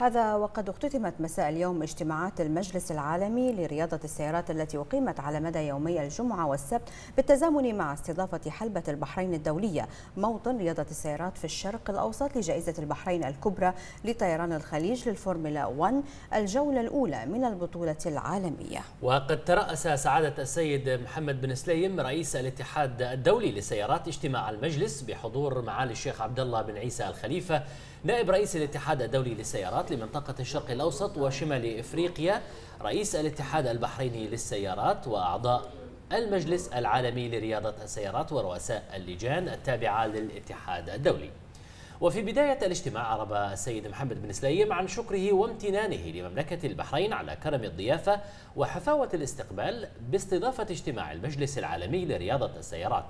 هذا وقد اختتمت مساء اليوم اجتماعات المجلس العالمي لرياضة السيارات التي أقيمت على مدى يومي الجمعة والسبت بالتزامن مع استضافة حلبة البحرين الدولية موطن رياضة السيارات في الشرق الأوسط لجائزة البحرين الكبرى لطيران الخليج للفورمولا 1 الجولة الأولى من البطولة العالمية وقد ترأس سعادة السيد محمد بن سليم رئيس الاتحاد الدولي للسيارات اجتماع المجلس بحضور معالي الشيخ عبد الله بن عيسى الخليفة نائب رئيس الاتحاد الدولي للسيارات السيارات لمنطقة الشرق الأوسط وشمال إفريقيا رئيس الاتحاد البحريني للسيارات وأعضاء المجلس العالمي لرياضة السيارات ورؤساء اللجان التابعة للاتحاد الدولي وفي بداية الاجتماع عرب السيد محمد بن سليم عن شكره وامتنانه لمملكة البحرين على كرم الضيافة وحفاوة الاستقبال باستضافة اجتماع المجلس العالمي لرياضة السيارات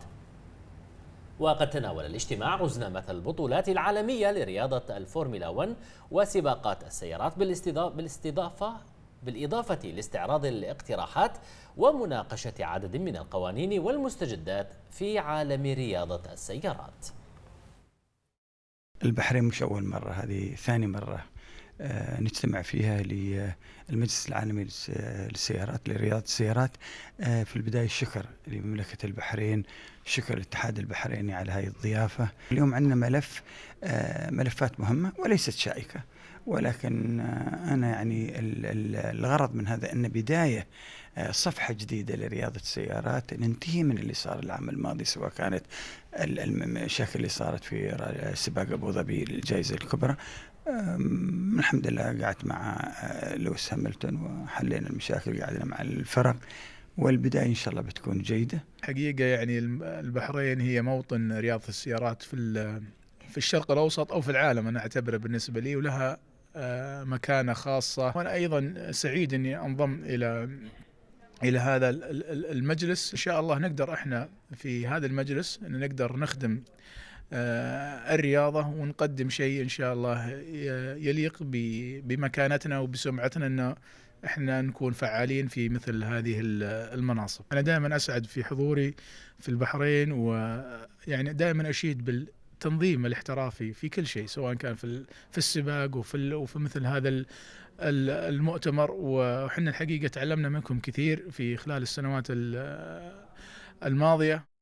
وقد تناول الاجتماع عزنامة البطولات العالمية لرياضة الفورميلا 1 وسباقات السيارات بالاستضافة بالإضافة لاستعراض الاقتراحات ومناقشة عدد من القوانين والمستجدات في عالم رياضة السيارات البحرين مش أول مرة هذه ثاني مرة آه، نجتمع فيها للمجلس العالمي للسيارات لرياضة السيارات آه، في البداية الشكر لمملكة البحرين شكر الاتحاد البحريني على هذه الضيافة اليوم عندنا ملف آه، ملفات مهمة وليست شائكة ولكن آه، انا يعني الغرض من هذا ان بدايه آه، صفحه جديده لرياضه السيارات ننتهي من اللي صار العام الماضي سواء كانت المشاكل اللي صارت في سباق ابو ظبي للجائزه الكبرى الحمد لله قعدت مع آه، لويس هاملتون وحلينا المشاكل قعدنا مع الفرق والبدايه ان شاء الله بتكون جيده. حقيقه يعني البحرين هي موطن رياضه السيارات في في الشرق الاوسط او في العالم انا اعتبره بالنسبه لي ولها آه، مكانه خاصه وانا ايضا سعيد اني انضم الى الى هذا المجلس ان شاء الله نقدر احنا في هذا المجلس ان نقدر نخدم آه، الرياضه ونقدم شيء ان شاء الله يليق بمكانتنا وبسمعتنا انه احنا نكون فعالين في مثل هذه المناصب. انا دائما اسعد في حضوري في البحرين ويعني دائما اشيد بال التنظيم الاحترافي في كل شيء سواء كان في في السباق وفي وفي مثل هذا المؤتمر وحنا الحقيقه تعلمنا منكم كثير في خلال السنوات الماضيه